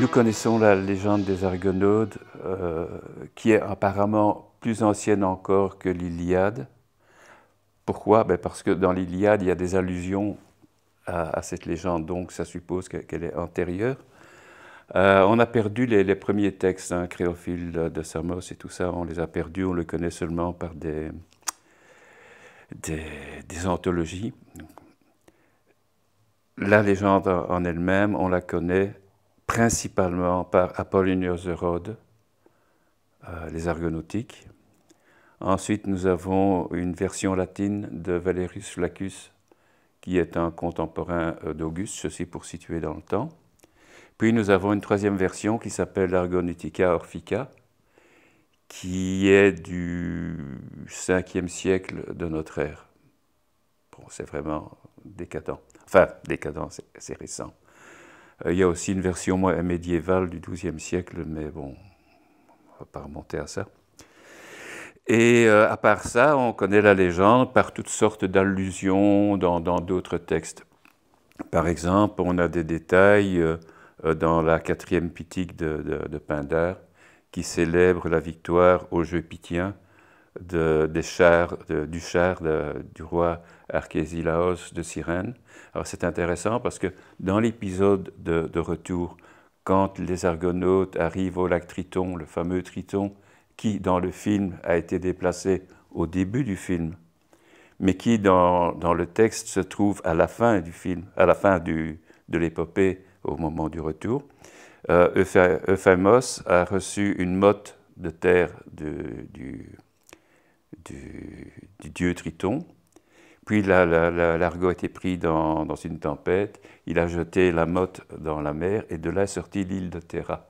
Nous connaissons la légende des Argonautes, euh, qui est apparemment plus ancienne encore que l'Iliade. Pourquoi ben Parce que dans l'Iliade, il y a des allusions à, cette légende, donc ça suppose qu'elle est antérieure. Euh, on a perdu les, premiers textes hein, créophiles de Samos et tout ça, on les a perdus, on le connaît seulement par des, des anthologies. La légende en elle-même, on la connaît principalement par Apollonius de Rhodes, euh, les Argonautiques. Ensuite, nous avons une version latine de Valerius Flaccus, qui est un contemporain euh, d'Auguste, ceci pour situer dans le temps. Puis nous avons une troisième version qui s'appelle l'Argonautica Orphica, qui est du 5e siècle de notre ère. Bon, c'est vraiment décadent. Enfin, décadent, c'est récent. Euh, il y a aussi une version médiévale du XIIe siècle, mais bon, on ne va pas remonter à ça. Et euh, à part ça, on connaît la légende par toutes sortes d'allusions dans d'autres textes. Par exemple, on a des détails euh, dans la quatrième pitique de, de, Pindar qui célèbre la victoire aux Jeux Pythiens de, du char de, du roi Archésilaos de Cyrène. Alors c'est intéressant parce que dans l'épisode de, retour, quand les Argonautes arrivent au lac Triton, le fameux Triton, qui dans le film a été déplacé au début du film, mais qui dans, dans le texte se trouve à la fin du film, à la fin du, de l'épopée au moment du retour, euh, Euphémos a reçu une motte de terre de du du, dieu Triton. Puis l'argot a été pris dans, une tempête, il a jeté la motte dans la mer et de là est sortie l'île de Terra.